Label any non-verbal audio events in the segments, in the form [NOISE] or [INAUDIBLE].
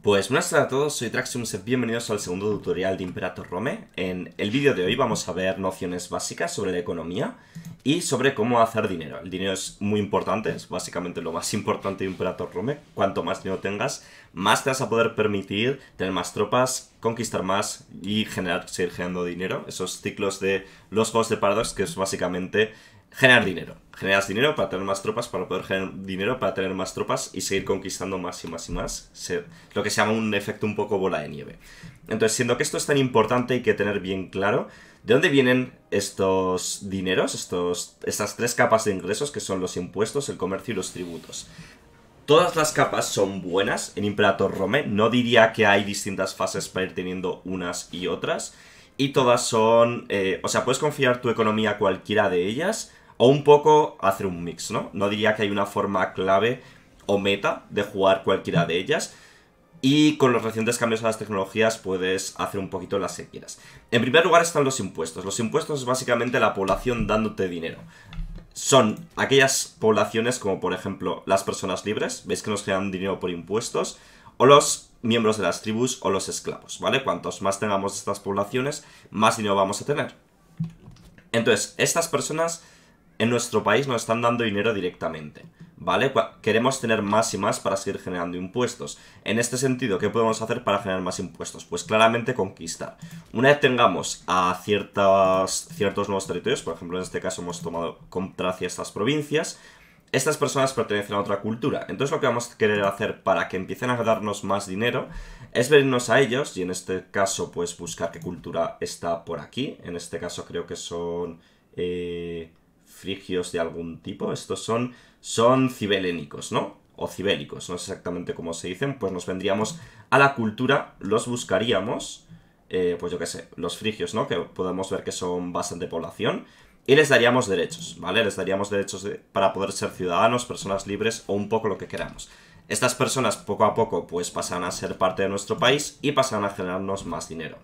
Pues buenas tardes a todos, soy y bienvenidos al segundo tutorial de Imperator Rome. En el vídeo de hoy vamos a ver nociones básicas sobre la economía y sobre cómo hacer dinero. El dinero es muy importante, es básicamente lo más [LAUGHS] importante de Imperator Rome. Cuanto más dinero tengas, más te vas a poder permitir tener más tropas, conquistar más y generar, seguir generando dinero. Esos ciclos de los juegos de Paradox, que es básicamente generar dinero. Generas dinero para tener más tropas, para poder generar dinero, para tener más tropas y seguir conquistando más y más y más. lo que se llama un efecto un poco bola de nieve. Entonces, siendo que esto es tan importante, hay que tener bien claro de dónde vienen estos dineros, estos, estas tres capas de ingresos que son los impuestos, el comercio y los tributos. Todas las capas son buenas en Imperator Rome, no diría que hay distintas fases para ir teniendo unas y otras, y todas son, eh, o sea, puedes confiar tu economía a cualquiera de ellas, o un poco hacer un mix, ¿no? No diría que hay una forma clave o meta de jugar cualquiera de ellas. Y con los recientes cambios a las tecnologías puedes hacer un poquito las que quieras. En primer lugar están los impuestos. Los impuestos es básicamente la población dándote dinero. Son aquellas poblaciones como por ejemplo las personas libres, veis que nos quedan dinero por impuestos, o los miembros de las tribus o los esclavos, ¿vale? Cuantos más tengamos estas poblaciones, más dinero vamos a tener. Entonces, estas personas en nuestro país nos están dando dinero directamente. ¿Vale? Queremos tener más y más para seguir generando impuestos. En este sentido, ¿qué podemos hacer para generar más impuestos? Pues claramente conquistar. Una vez tengamos a ciertas, ciertos nuevos territorios, por ejemplo en este caso hemos tomado contra estas provincias, estas personas pertenecen a otra cultura. Entonces lo que vamos a querer hacer para que empiecen a darnos más dinero es venirnos a ellos y en este caso pues buscar qué cultura está por aquí. En este caso creo que son... Eh, frigios de algún tipo. Estos son, son cibelénicos, ¿no? O cibélicos, no es exactamente cómo se dicen. Pues nos vendríamos a la cultura, los buscaríamos, eh, pues yo qué sé, los frigios, ¿no? Que podemos ver que son bastante población. Y les daríamos derechos, ¿vale? Les daríamos derechos para poder ser ciudadanos, personas libres o un poco lo que queramos. Estas personas poco a poco pues pasan a ser parte de nuestro país y pasan a generarnos más dinero.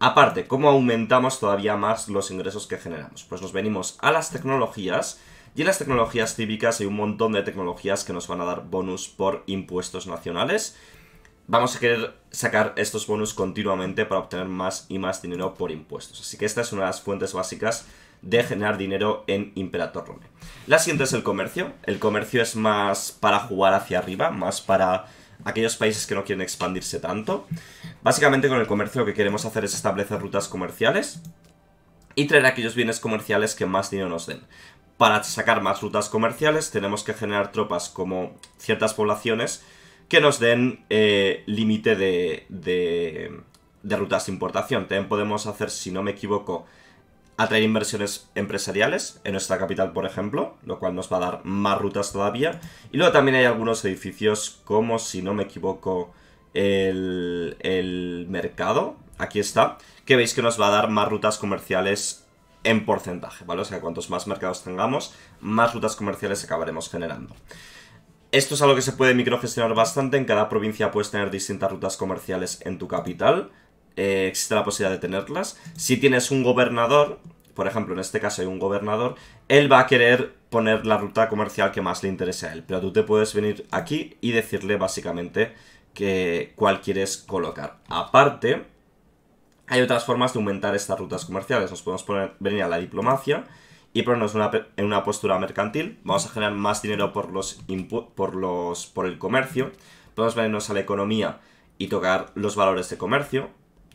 Aparte, ¿cómo aumentamos todavía más los ingresos que generamos? Pues nos venimos a las tecnologías y en las tecnologías cívicas hay un montón de tecnologías que nos van a dar bonus por impuestos nacionales. Vamos a querer sacar estos bonus continuamente para obtener más y más dinero por impuestos. Así que esta es una de las fuentes básicas de generar dinero en Imperator Rome. La siguiente es el comercio. El comercio es más para jugar hacia arriba, más para aquellos países que no quieren expandirse tanto. Básicamente con el comercio lo que queremos hacer es establecer rutas comerciales y traer aquellos bienes comerciales que más dinero nos den. Para sacar más rutas comerciales tenemos que generar tropas como ciertas poblaciones que nos den eh, límite de, de, de rutas de importación. También podemos hacer, si no me equivoco, atraer inversiones empresariales en nuestra capital, por ejemplo, lo cual nos va a dar más rutas todavía. Y luego también hay algunos edificios como, si no me equivoco, el, mercado, aquí está, que veis que nos va a dar más rutas comerciales en porcentaje, ¿vale? O sea, cuantos más mercados tengamos, más rutas comerciales acabaremos generando. Esto es algo que se puede microgestionar bastante, en cada provincia puedes tener distintas rutas comerciales en tu capital, eh, existe la posibilidad de tenerlas. Si tienes un gobernador, por ejemplo, en este caso hay un gobernador, él va a querer poner la ruta comercial que más le interese a él. Pero tú te puedes venir aquí y decirle básicamente que cuál quieres colocar. Aparte, hay otras formas de aumentar estas rutas comerciales. Nos podemos poner, venir a la diplomacia y ponernos en una postura mercantil. Vamos a generar más dinero por, los por, los, por el comercio. Podemos venirnos a la economía y tocar los valores de comercio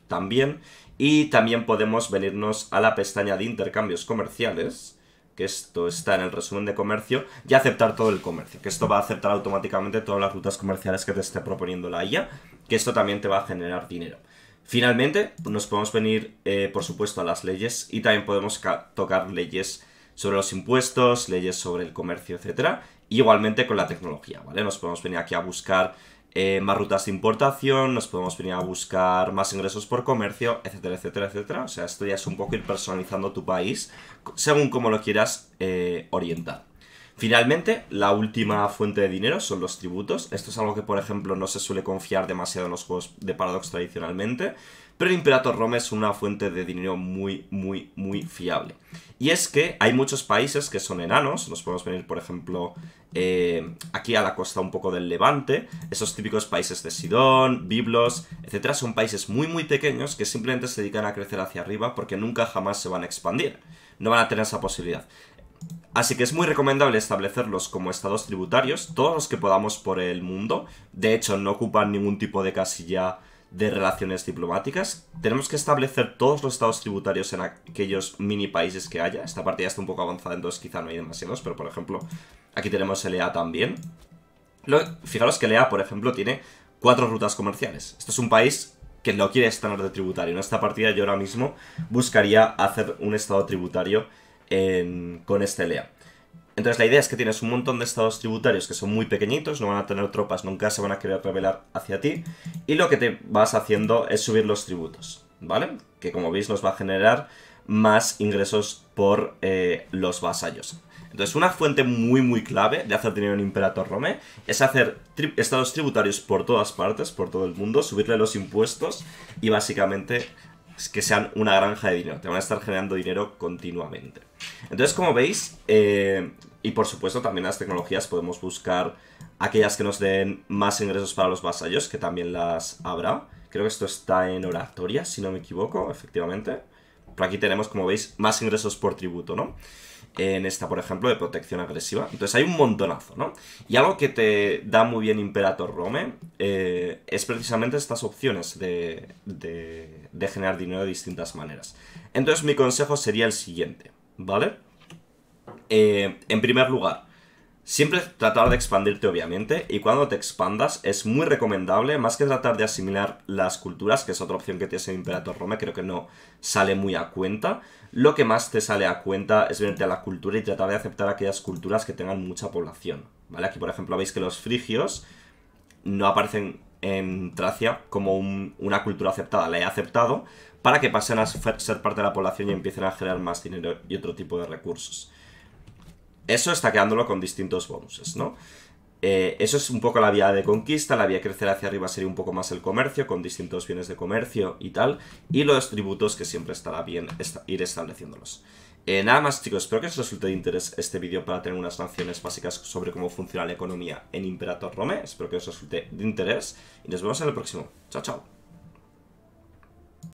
también. Y también podemos venirnos a la pestaña de intercambios comerciales, que esto está en el resumen de comercio, y aceptar todo el comercio, que esto va a aceptar automáticamente todas las rutas comerciales que te esté proponiendo la IA, que esto también te va a generar dinero. Finalmente, nos podemos venir, eh, por supuesto, a las leyes y también podemos tocar leyes sobre los impuestos, leyes sobre el comercio, etc. Igualmente con la tecnología, ¿vale? Nos podemos venir aquí a buscar eh, más rutas de importación, nos podemos venir a buscar más ingresos por comercio, etcétera, etcétera, etcétera. O sea, esto ya es un poco ir personalizando tu país según como lo quieras eh, orientar. Finalmente, la última fuente de dinero son los tributos. Esto es algo que, por ejemplo, no se suele confiar demasiado en los juegos de Paradox tradicionalmente, pero el Imperator Rome es una fuente de dinero muy, muy, muy fiable. Y es que hay muchos países que son enanos, nos podemos venir, por ejemplo, eh, aquí a la costa un poco del Levante, esos típicos países de Sidón, Biblos, etcétera, son países muy, muy pequeños que simplemente se dedican a crecer hacia arriba porque nunca jamás se van a expandir no van a tener esa posibilidad. Así que es muy recomendable establecerlos como estados tributarios, todos los que podamos por el mundo. De hecho, no ocupan ningún tipo de casilla de relaciones diplomáticas. Tenemos que establecer todos los estados tributarios en aquellos mini países que haya. Esta partida está un poco avanzada, entonces quizá no hay demasiados, pero por ejemplo, aquí tenemos EA e también. Lo, fijaros que LEA, por ejemplo, tiene cuatro rutas comerciales. Esto es un país que no quiere estar de tributario. En esta partida yo ahora mismo buscaría hacer un estado tributario con este LEA. Entonces la idea es que tienes un montón de estados tributarios que son muy pequeñitos, no van a tener tropas, nunca se van a querer revelar hacia ti, y lo que te vas haciendo es subir los tributos, ¿vale? Que como veis nos va a generar más ingresos por eh, los vasallos. Entonces una fuente muy muy clave de hacer dinero en Imperator Rome es hacer estados tributarios por todas partes, por todo el mundo, subirle los impuestos y básicamente es que sean una granja de dinero, te van a estar generando dinero continuamente. Entonces, como veis, eh, y por supuesto también las tecnologías podemos buscar aquellas que nos den más ingresos para los vasallos, que también las habrá. Creo que esto está en oratoria, si no me equivoco, efectivamente aquí tenemos, como veis, más ingresos por tributo, ¿no? En esta, por ejemplo, de protección agresiva. Entonces hay un montonazo, ¿no? Y algo que te da muy bien Imperator Rome eh, es precisamente estas opciones de, generar dinero de distintas maneras. Entonces mi consejo sería el siguiente, ¿vale? Eh, en primer lugar, Siempre tratar de expandirte, obviamente, y cuando te expandas es muy recomendable, más que tratar de asimilar las culturas, que es otra opción que tienes en Imperator Roma, creo que no sale muy a cuenta. Lo que más te sale a cuenta es venirte a la cultura y tratar de aceptar aquellas culturas que tengan mucha población. ¿Vale? Aquí, por ejemplo, veis que los frigios no aparecen en Tracia como una cultura aceptada. La he aceptado para que pasen a ser parte de la población y empiecen a generar más dinero y otro tipo de recursos. Eso está quedándolo con distintos bonuses, ¿no? Eh, eso es un poco la vía de conquista, la vía de crecer hacia arriba sería un poco más el comercio, con distintos bienes de comercio y tal, y los tributos que siempre estará bien ir estableciéndolos. Eh, nada más chicos, espero que os resulte de interés este vídeo para tener unas nociones básicas sobre cómo funciona la economía en Imperator Rome, espero que os resulte de interés y nos vemos en el próximo. Chao, chao.